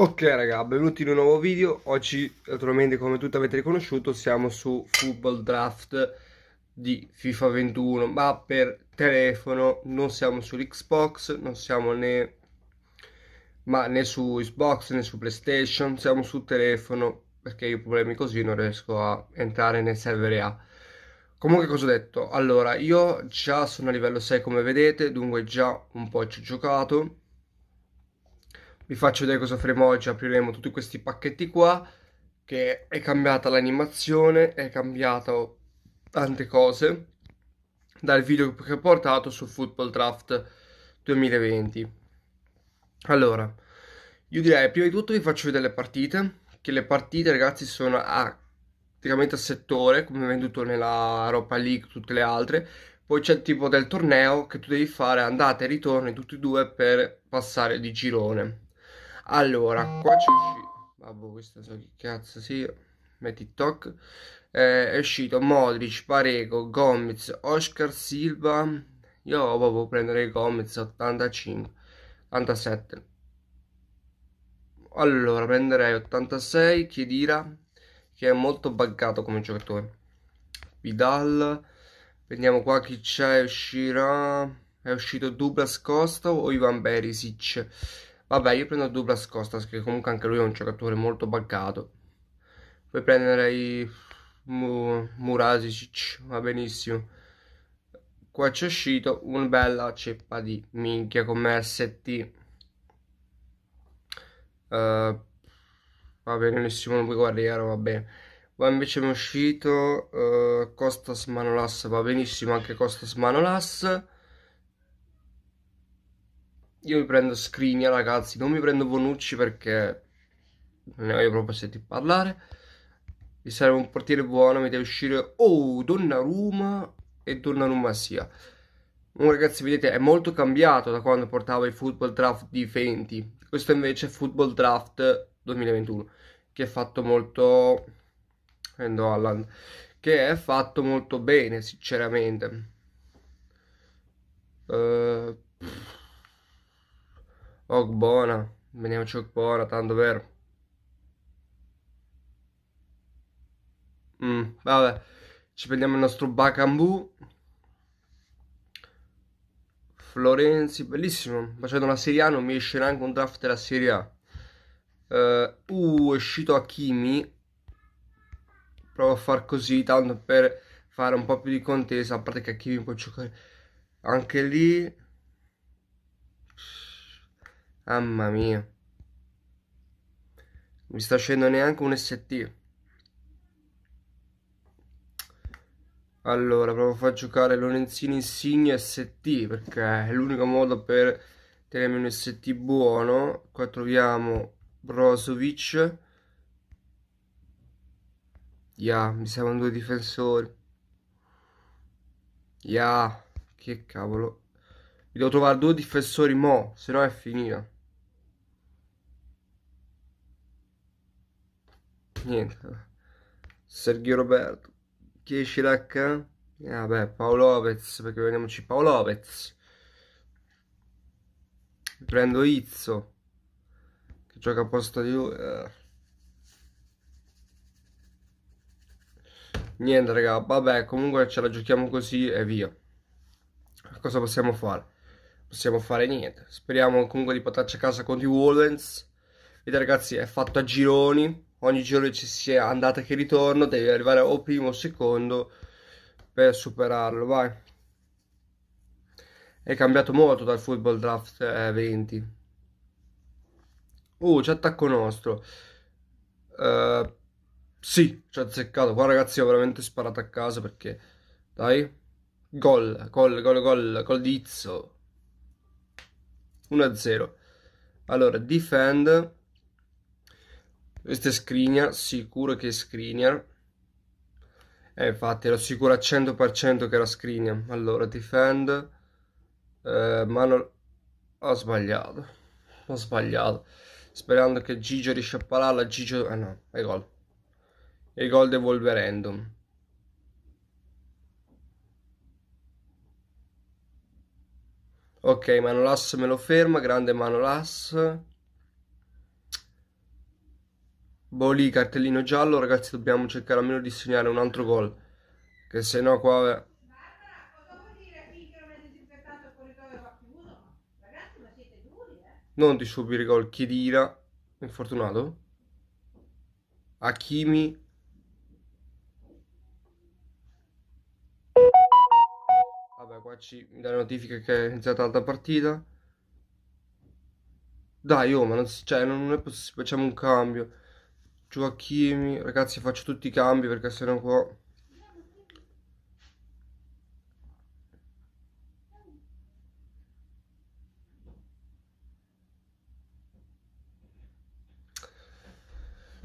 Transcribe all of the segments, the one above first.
Ok raga, benvenuti in un nuovo video, oggi naturalmente come tutti avete riconosciuto siamo su Football Draft di FIFA 21 ma per telefono, non siamo sull'Xbox, non siamo né, ma né su Xbox né su PlayStation, siamo su telefono perché io ho problemi così non riesco a entrare nel server A Comunque cosa ho detto? Allora, io già sono a livello 6 come vedete, dunque già un po' ci ho giocato vi faccio vedere cosa faremo oggi apriremo tutti questi pacchetti qua che è cambiata l'animazione è cambiato tante cose dal video che ho portato su Football Draft 2020 allora io direi prima di tutto vi faccio vedere le partite che le partite ragazzi sono a praticamente a settore come venduto nella Europa League tutte le altre poi c'è il tipo del torneo che tu devi fare andata e ritorno tutti e due per passare di girone allora, qua c'è uscito. Vabbè, questo so che cazzo sia. Metti toc. Eh, è uscito Modric, Pareco, Gomez, Oscar Silva. Io proprio prendere Gomez 85, 87. Allora, prenderei 86, Chiedira. che è molto buggato come giocatore. Vidal, vediamo qua chi c'è, uscirà. È uscito Dublas Costa o Ivan Berisic Vabbè, io prendo Douglas Costas, che comunque anche lui è un giocatore molto buggato. Poi prenderei Mu Murasic, va benissimo. Qua c'è uscito una bella ceppa di minchia come ST. Uh, va bene, nessuno può guardare, va bene. Qua invece mi è uscito uh, Costas Manolas, va benissimo anche Costas Manolas. Io mi prendo Scrigna, ragazzi, non mi prendo Bonucci perché non ne voglio proprio sentire parlare. Mi serve un portiere buono, mi deve uscire oh, Donnarumma e Donnarumma sia. Oh, ragazzi, vedete, è molto cambiato da quando portavo i football draft di Fenti. Questo invece è football draft 2021, che è fatto molto... Prendo Alland. Che è fatto molto bene, sinceramente. Uh, Ok bună, veneam ciuc pe Mm, vabbè, ci prendiamo il nostro Bacambù. Florenzi, bellissimo. Facendo una Serie A non mi esce neanche un draft della Serie A. Uh, uh, è uscito Akimi. Provo a far così, tanto per fare un po' più di contesa. A parte che Akimi può giocare anche lì. Mamma mia. Mi sta scendo neanche un ST. Allora, provo a far giocare Lorenzini Insigne ST perché è l'unico modo per tenermi un ST buono. Qua troviamo Brozovic. Ya, yeah, mi servono due difensori. Ya, yeah, che cavolo. Mi devo trovare due difensori mo, se no è finita. Niente. Sergio Roberto. Chiesci l'H? Eh, e vabbè, Paolo Lopez, perché vediamoci Paolo Lopez. Prendo Izzo, che gioca a posto di lui. Eh. Niente raga, vabbè, comunque ce la giochiamo così e via. Cosa possiamo fare? possiamo fare niente. Speriamo comunque di portarci a casa contro i Wolvens. Vedete ragazzi, è fatto a gironi. Ogni girone ci sia andata che ritorno. Devi arrivare o primo o secondo per superarlo, vai. È cambiato molto dal football draft eh, 20. Uh, c'è attacco nostro. Uh, sì, ci ha azzeccato. Qua ragazzi ho veramente sparato a casa perché... Dai. Gol, gol, gol, gol, gol di Izzo. 1-0. Allora, defend. Questo è Skriniar, sicuro che è Skriniar. Eh, infatti ero sicuro al 100% che era Skriniar. Allora, defend. Eh, mano... Ho sbagliato. Ho sbagliato. Sperando che Gigio riesca a pararla. Gigio... Ah no, è gol. È gol del Wolverendum. Ok, mano lasso me lo ferma, grande mano Manolas. Boli, cartellino giallo, ragazzi dobbiamo cercare almeno di segnare un altro gol. Che se no qua... Non ti subire gol, Chiedira, infortunato. Hakimi, qua ci mi dà notifica che è iniziata l'altra partita. Dai, oh, ma non, cioè, non è possibile, facciamo un cambio. Gioachimi, ragazzi, faccio tutti i cambi perché sennò qua...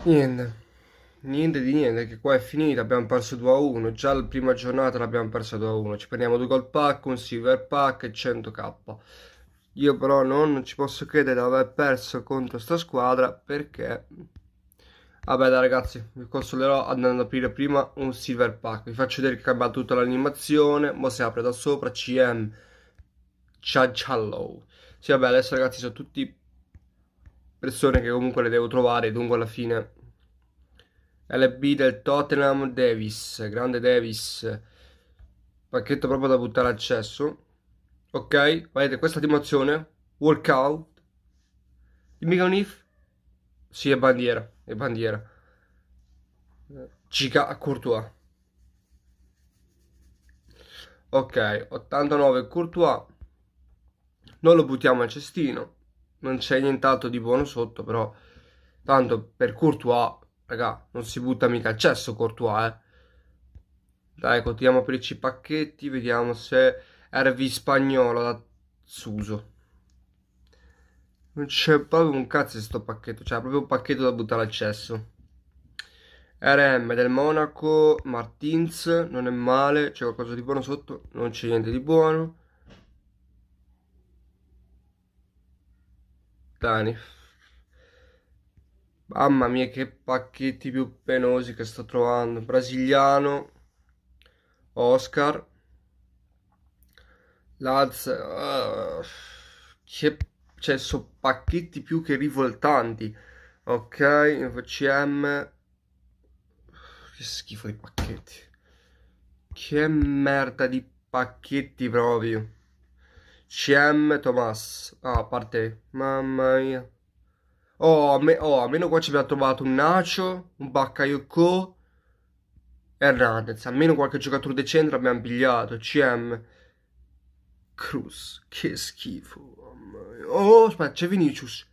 Niente. Niente di niente, che qua è finita, abbiamo perso 2 a 1, già la prima giornata l'abbiamo persa 2 a 1, ci prendiamo due gol pack, un silver pack e 100k. Io però non ci posso credere di aver perso contro sta squadra perché... Vabbè dai ragazzi, vi consolerò andando ad aprire prima un silver pack, vi faccio vedere che cambia tutta l'animazione, mo si apre da sopra, CM, Ciao Sì vabbè adesso ragazzi sono tutti persone che comunque le devo trovare, dunque alla fine LB del Tottenham Davis, grande Davis, pacchetto proprio da buttare accesso. Ok, vedete questa dimozione, workout, dimmi che un if, sì è bandiera, è bandiera, Cica a Courtois. Ok, 89 Courtois, non lo buttiamo al cestino, non c'è nient'altro di buono sotto però, tanto per Courtois Raga, non si butta mica il cesso Courtois, eh. Dai, continuiamo a aprirci i pacchetti, vediamo se Ervi spagnolo da Suso. Non c'è proprio un cazzo questo pacchetto, cioè proprio un pacchetto da buttare al cesso. RM del Monaco, Martins, non è male, c'è qualcosa di buono sotto, non c'è niente di buono. Danif. Mamma mia, che pacchetti più penosi che sto trovando. Brasiliano, Oscar, Laz. Uh, ah, c'è, cioè, sono pacchetti più che rivoltanti. Ok, FCM. Che schifo di pacchetti. Che merda di pacchetti proprio. CM Tomas. Ah, a parte. Mamma mia. Oh, a me, oh, a almeno qua ci abbiamo trovato un Nacho, un Bakayoko e Hernandez. Almeno qualche giocatore decente abbiamo pigliato. CM. Cruz, che schifo. Oh, aspetta, c'è Vinicius.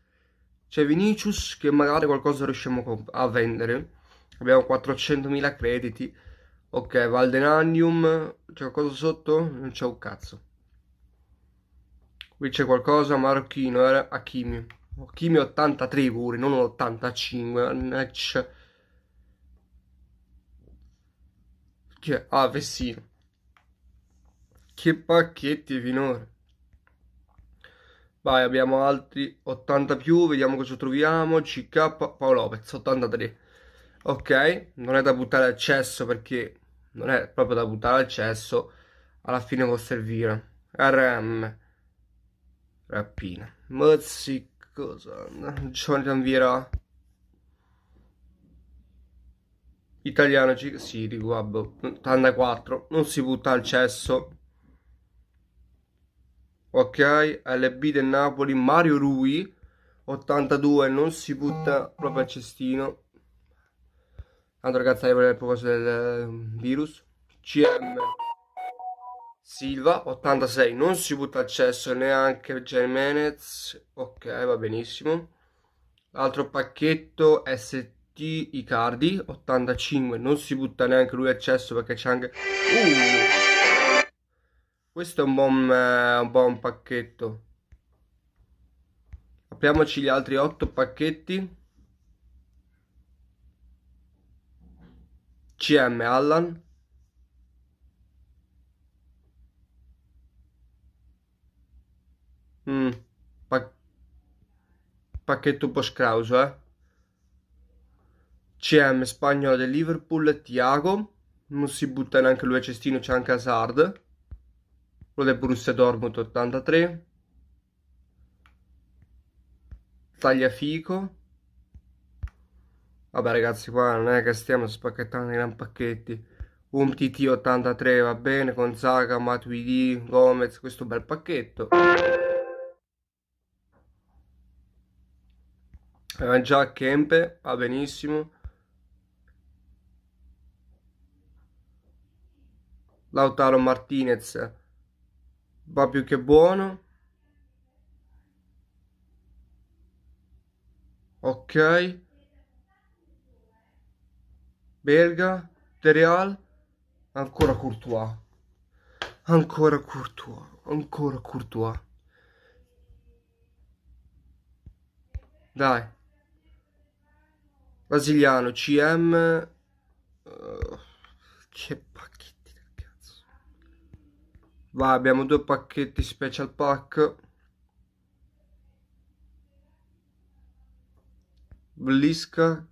C'è Vinicius che magari qualcosa riusciamo a vendere. Abbiamo 400.000 crediti. Ok, Valdenanium. C'è qualcosa sotto? Non c'è un cazzo. Qui c'è qualcosa, marocchino, era Hakimi. Kimi 83 pure, non 85, mannaggia. Cioè, ah, Vessino. Che pacchetti finora. Vai, abbiamo altri 80 più, vediamo cosa troviamo. CK Paolo Lopez, 83. Ok, non è da buttare al cesso perché non è proprio da buttare al cesso. Alla fine può servire. RM. Rappina. Mozzic cosa? Jonathan Viera italiano si sì, riguardo 84 non si butta al cesso ok LB del Napoli Mario Rui 82 non si butta proprio al cestino tanto ragazzi a proposito del eh, virus CM Silva 86 non si butta al cesso neanche Jimenez ok va benissimo l'altro pacchetto ST Icardi 85 non si butta neanche lui al cesso perché c'è anche uh! questo è un buon, eh, un buon pacchetto apriamoci gli altri 8 pacchetti CM Allan Mm. pacchetto post po' eh. CM spagnolo del Liverpool, Tiago. Non si butta neanche lui a cestino, c'è anche Hazard. Quello del Borussia Dortmund 83. Tagliafico. Vabbè ragazzi, qua non è che stiamo spacchettando i gran pacchetti. Un TT 83 va bene, con Zaga, Matuidi, Gomez, questo bel pacchetto. Ah, già Kempe va benissimo. Lautaro Martinez va più che buono. Ok. Belga, Tereal, ancora Courtois. Ancora Courtois, ancora Courtois. Dai. Brasiliano, CM... Uh, eh, che pacchetti del cazzo. Va, abbiamo due pacchetti special pack. Blisca.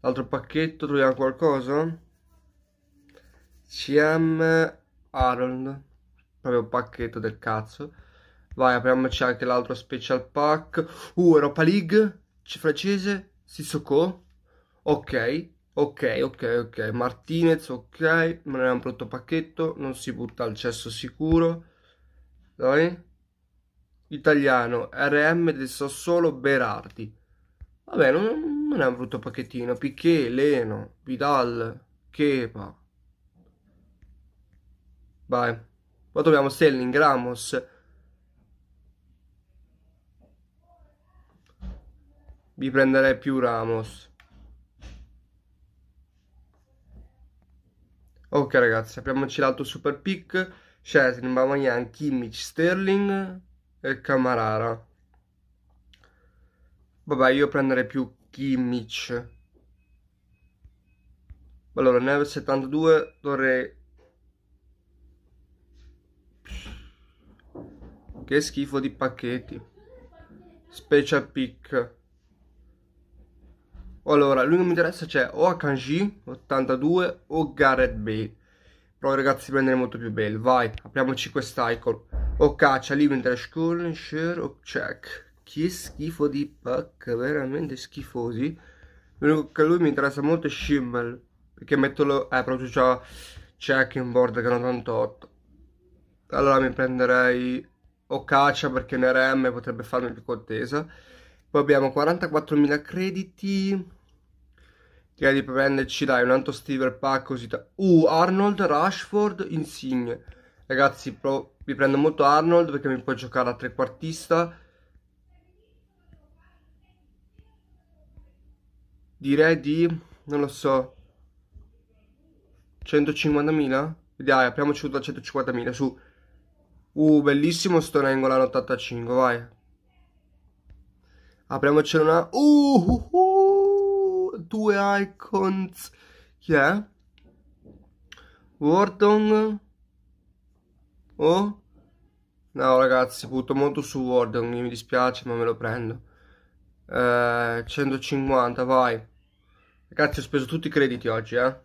Altro pacchetto, troviamo qualcosa? CM Harold. Proprio pacchetto del cazzo. Vai, apriamoci anche l'altro special pack. Uh, Europa League. C francese. Sissoko? Ok, ok, ok, ok. Martinez, ok. Non è un brutto pacchetto. Non si butta al cesso sicuro. Dai. Italiano, RM del Sassuolo, Berardi. Vabbè, non, non è un brutto pacchettino. Piquet, Leno, Vidal, Kepa. Vai. Poi troviamo Sterling, Ramos, vi prenderei più Ramos. Ok ragazzi, apriamoci l'altro super pick. Szczesny, Mamagnan, Kimmich, Sterling e Camarara. Vabbè, io prenderei più Kimmich. Allora, Neve 72 dovrei... Che schifo di pacchetti. Special pick. Allora, lui non mi interessa, c'è o Akanji 82 o Gareth Bale. Però ragazzi prendere molto più Bale. Vai, apriamoci quest'icon. O caccia, Limiter, School, Share o Check. Che schifo di pack, veramente schifosi. L'unico che a lui mi interessa molto è Schimmel. Perché metterlo, eh, proprio c'ha Check in board che è 98. Allora mi prenderei o caccia perché NRM potrebbe farmi più contesa. Poi abbiamo 44.000 crediti. Direi di prenderci, dai, un altro Stever pack così. Uh, Arnold, Rashford, Insigne. Ragazzi, pro... vi prendo molto Arnold perché mi può giocare a trequartista. Direi di... non lo so. 150.000? Dai, apriamoci tutto a 150.000, su. Uh, bellissimo sto Nengolan 85, vai. Apriamocene una. Uh, uh, uh, due icons. Chi è? Wardon. Oh? No, ragazzi, butto molto su Wardon. Mi dispiace, ma me lo prendo. Eh, 150, vai. Ragazzi, ho speso tutti i crediti oggi, eh.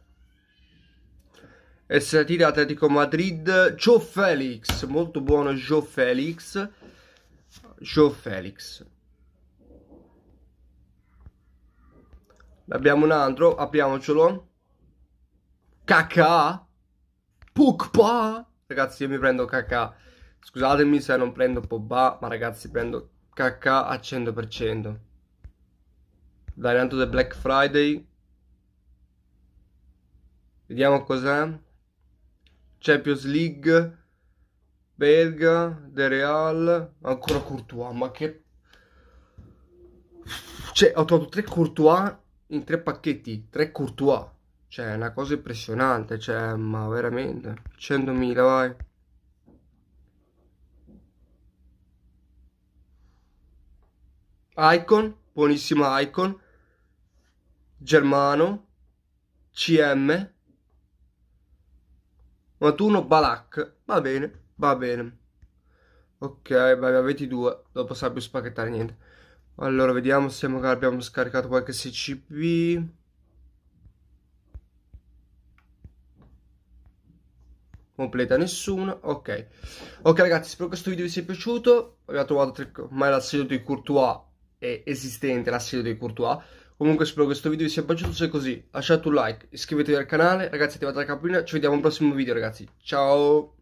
ST da Atletico Madrid, Joe Felix, molto buono Joe Felix. Joe Felix, Abbiamo un altro, apriamocelo. Cacca. Pukpa. Ragazzi, io mi prendo cacca. Scusatemi se non prendo Pogba, ma ragazzi prendo cacca al 100%. Dai, del Black Friday. Vediamo cos'è. Champions League. Belga, De Real, ancora Courtois, ma che... Cioè, ho trovato tre Courtois in tre pacchetti, tre Courtois. Cioè, è una cosa impressionante, cioè, ma veramente, 100.000 vai. Icon, buonissima Icon. Germano, CM. Matuno Balak, va bene, va bene. Ok, vai a 22, dopo saprò spacchettare niente. Allora, vediamo se abbiamo scaricato qualche SCP. Completa nessuna, ok. Ok ragazzi, spero che questo video vi sia piaciuto. Abbiamo trovato ormai l'assedio di Courtois, è esistente l'assedio di Courtois. Comunque spero che questo video vi sia piaciuto, se è così lasciate un like, iscrivetevi al canale, ragazzi attivate la campanella, ci vediamo al prossimo video ragazzi, ciao!